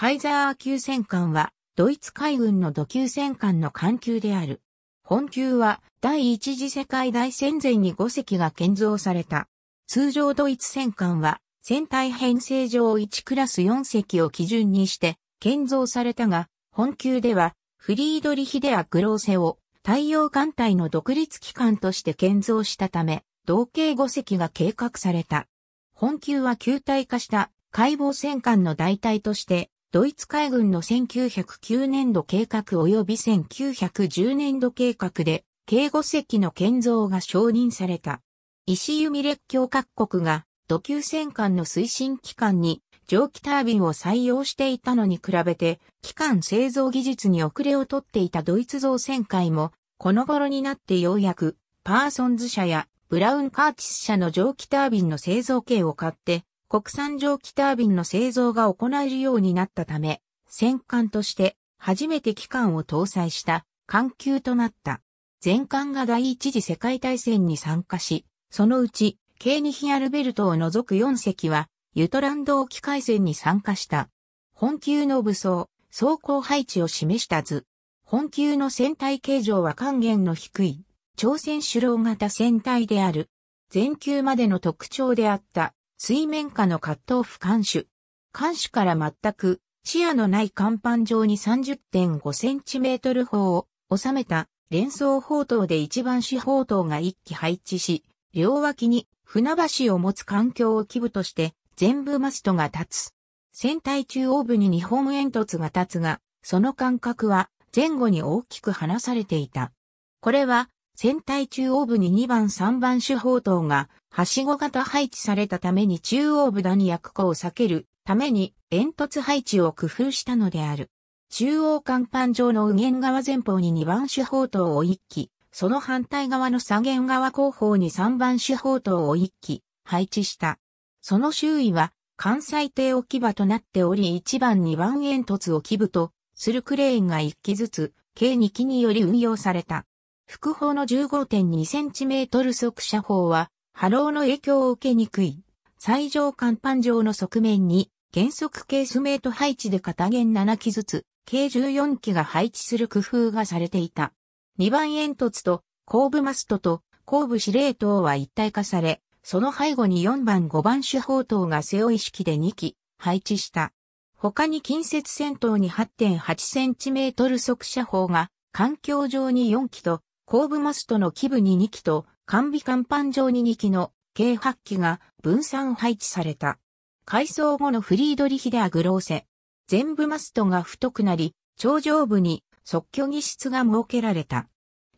カイザー級戦艦は、ドイツ海軍の土級戦艦の艦級である。本級は、第一次世界大戦前に5隻が建造された。通常ドイツ戦艦は、船体編成上1クラス4隻を基準にして、建造されたが、本級では、フリードリヒデア・グローセを、太陽艦隊の独立機関として建造したため、同系5隻が計画された。本級は球体化した解剖戦艦の代替としてドイツ海軍の1909年度計画及び1910年度計画で、警護席の建造が承認された。石弓列強各国が、土級戦艦の推進機関に蒸気タービンを採用していたのに比べて、機関製造技術に遅れをとっていたドイツ造船会も、この頃になってようやく、パーソンズ社やブラウン・カーチス社の蒸気タービンの製造系を買って、国産蒸気タービンの製造が行えるようになったため、戦艦として初めて機関を搭載した艦級となった。全艦が第一次世界大戦に参加し、そのうち、ケーニヒアルベルトを除く4隻は、ユトランド沖海戦に参加した。本級の武装、装甲配置を示した図。本級の船体形状は還元の低い、朝鮮主郎型船体である。前級までの特徴であった、水面下の葛藤不監守。監守から全く視野のない甲板上に 30.5cm 砲を収めた連装砲塔で一番四砲塔が一機配置し、両脇に船橋を持つ環境を基部として全部マストが立つ。船体中央部に日本煙突が立つが、その間隔は前後に大きく離されていた。これは船体中央部に2番3番手砲塔がはしご型配置されたために中央部だに薬庫を避けるために煙突配置を工夫したのである。中央甲板上の右舷側前方に2番手砲塔を1機、その反対側の左舷側後方に3番手砲塔を1機配置した。その周囲は関西艇置き場となっており1番2番煙突を基部とするクレーンが1機ずつ計2機により運用された。副砲の 15.2cm 速射砲は波浪の影響を受けにくい、最上甲板上の側面に、原則ケースメイト配置で片弦7機ずつ、計14機が配置する工夫がされていた。2番煙突と後部マストと後部司令塔は一体化され、その背後に4番5番主砲塔が背負い式で2機配置した。他に近接戦闘に 8.8cm 速射砲が環境上に4機と後部マストの基部に2機と完備甲板上に2機の計8機が分散配置された。改装後のフリードリヒデアグローセ。全部マストが太くなり、頂上部に即居技室が設けられた。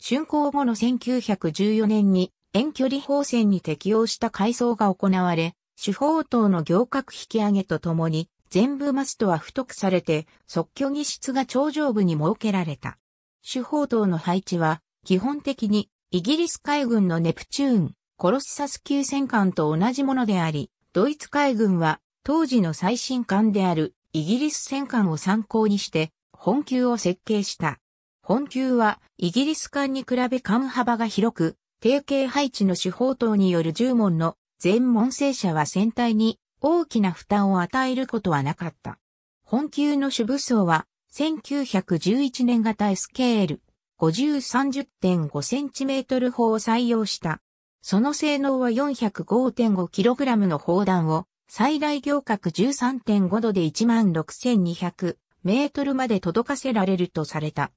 竣工後の1914年に遠距離砲船に適用した改装が行われ、主砲塔の行革引き上げとともに、全部マストは太くされて、即居技室が頂上部に設けられた。主砲塔の配置は、基本的にイギリス海軍のネプチューン、コロッサス級戦艦と同じものであり、ドイツ海軍は当時の最新艦であるイギリス戦艦を参考にして本級を設計した。本級はイギリス艦に比べ艦幅が広く、定型配置の手法等による10門の全門制者は船体に大きな負担を与えることはなかった。本級の主武装は1911年型 SKL 5 3 0 5 c m 砲を採用した。その性能は 405.5kg の砲弾を最大行角13.5度で16,200メートルまで届かせられるとされた。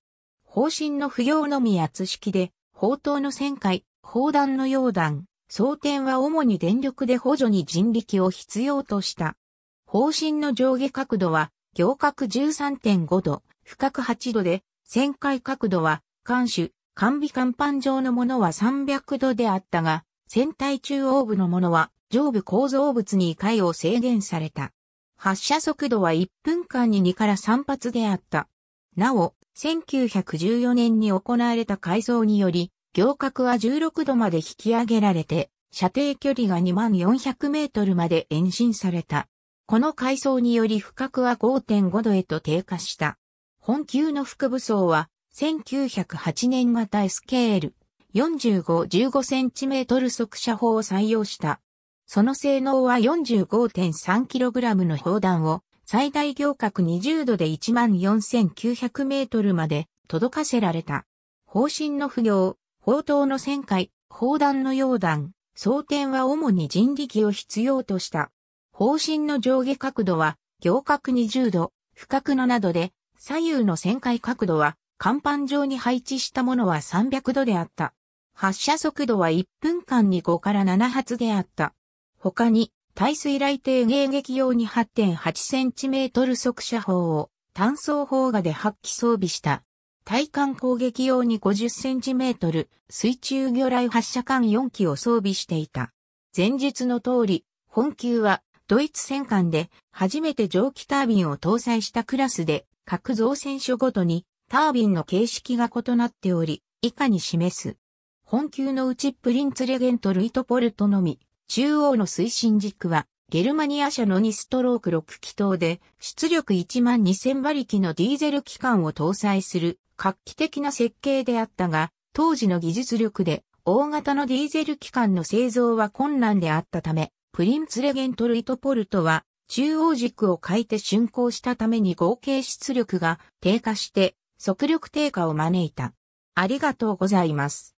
砲身の不要のみ圧式で、砲塔の旋回、砲弾の溶弾、装填は主に電力で補助に人力を必要とした。砲身の上下角度は、行角13.5度、深く8度で、旋回角度は艦首、艦尾甲板上のものは300度であったが、船体中央部のものは上部構造物に界を制限された。発射速度は1分間に2から3発であった。なお、1914年に行われた改造により、行角は16度まで引き上げられて、射程距離が2400メートルまで延伸された。この改装により深くは5.5度へと低下した。本級の副武装は1908年型 SKL 45-15cm 速射砲を採用した。その性能は 45.3kg の砲弾を最大行角20度で 14,900m まで届かせられた。砲身の不行、砲塔の旋回、砲弾の溶弾、装填は主に人力を必要とした。砲身の上下角度は、行角20度、不角7度で、左右の旋回角度は、甲板上に配置したものは300度であった。発射速度は1分間に5から7発であった。他に、耐水雷艇迎撃用に 8.8cm 速射砲を単装砲画で8機装備した。対艦攻撃用に 50cm 水中魚雷発射艦4機を装備していた。前述の通り、本級はドイツ戦艦で初めて蒸気タービンを搭載したクラスで各造船所ごとにタービンの形式が異なっており、以下に示す。本級のうちプリンツレゲント・ルイトポルトのみ、中央の推進軸は、ゲルマニア車の2ストローク6気筒で、出力12000馬力のディーゼル機関を搭載する、画期的な設計であったが、当時の技術力で、大型のディーゼル機関の製造は困難であったため、プリンツレゲント・ルイトポルトは、中央軸を変えて竣工したために合計出力が低下して速力低下を招いた。ありがとうございます。